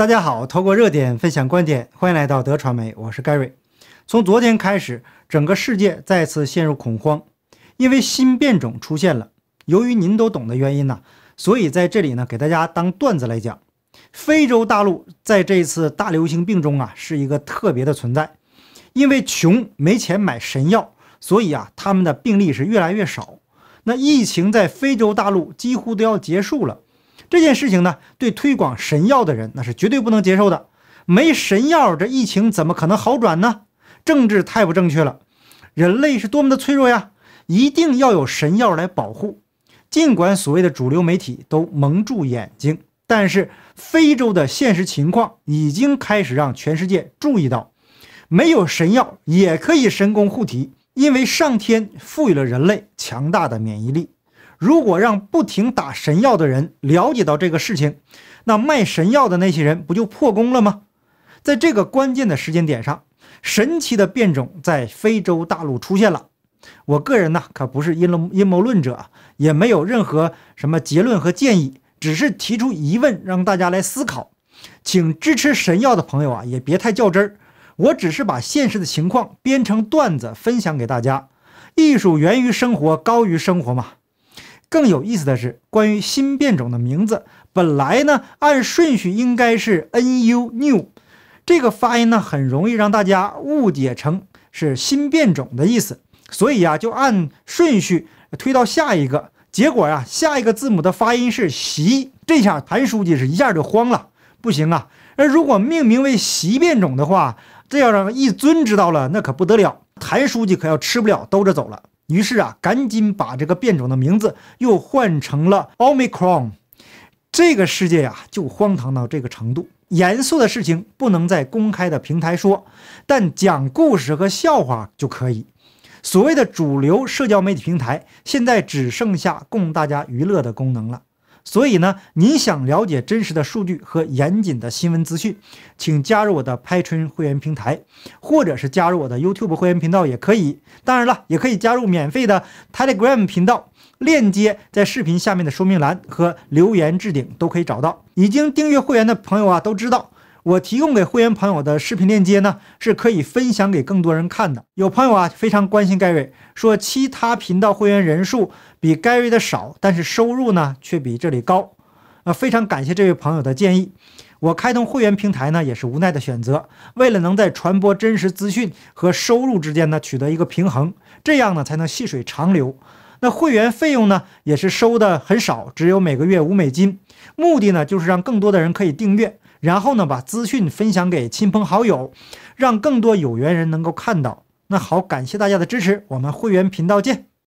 大家好，透过热点分享观点，欢迎来到德传媒，我是盖瑞。从昨天开始，整个世界再次陷入恐慌，因为新变种出现了。由于您都懂的原因呢，所以在这里呢给大家当段子来讲。非洲大陆在这次大流行病中啊是一个特别的存在，因为穷没钱买神药，所以啊他们的病例是越来越少。那疫情在非洲大陆几乎都要结束了。这件事情呢，对推广神药的人那是绝对不能接受的。没神药，这疫情怎么可能好转呢？政治太不正确了。人类是多么的脆弱呀！一定要有神药来保护。尽管所谓的主流媒体都蒙住眼睛，但是非洲的现实情况已经开始让全世界注意到：没有神药也可以神功护体，因为上天赋予了人类强大的免疫力。如果让不停打神药的人了解到这个事情，那卖神药的那些人不就破功了吗？在这个关键的时间点上，神奇的变种在非洲大陆出现了。我个人呢，可不是阴谋阴谋论者，也没有任何什么结论和建议，只是提出疑问让大家来思考。请支持神药的朋友啊，也别太较真儿。我只是把现实的情况编成段子分享给大家，艺术源于生活，高于生活嘛。更有意思的是，关于新变种的名字，本来呢按顺序应该是 N U New，这个发音呢很容易让大家误解成是新变种的意思，所以啊就按顺序推到下一个，结果呀下一个字母的发音是习，这下谭书记是一下就慌了，不行啊，那如果命名为习变种的话，这要让一尊知道了，那可不得了，谭书记可要吃不了兜着走了。于是啊，赶紧把这个变种的名字又换成了 Omicron。这个世界呀，就荒唐到这个程度。严肃的事情不能在公开的平台说，但讲故事和笑话就可以。所谓的主流社交媒体平台，现在只剩下供大家娱乐的功能了。所以呢，你想了解真实的数据和严谨的新闻资讯，请加入我的拍春会员平台，或者是加入我的 YouTube 会员频道也可以。当然了，也可以加入免费的 Telegram 频道，链接在视频下面的说明栏和留言置顶都可以找到。已经订阅会员的朋友啊，都知道。我提供给会员朋友的视频链接呢，是可以分享给更多人看的。有朋友啊非常关心盖瑞，说其他频道会员人数比盖瑞的少，但是收入呢却比这里高。呃，非常感谢这位朋友的建议。我开通会员平台呢，也是无奈的选择。为了能在传播真实资讯和收入之间呢取得一个平衡，这样呢才能细水长流。那会员费用呢也是收的很少，只有每个月五美金。目的呢就是让更多的人可以订阅。然后呢，把资讯分享给亲朋好友，让更多有缘人能够看到。那好，感谢大家的支持，我们会员频道见。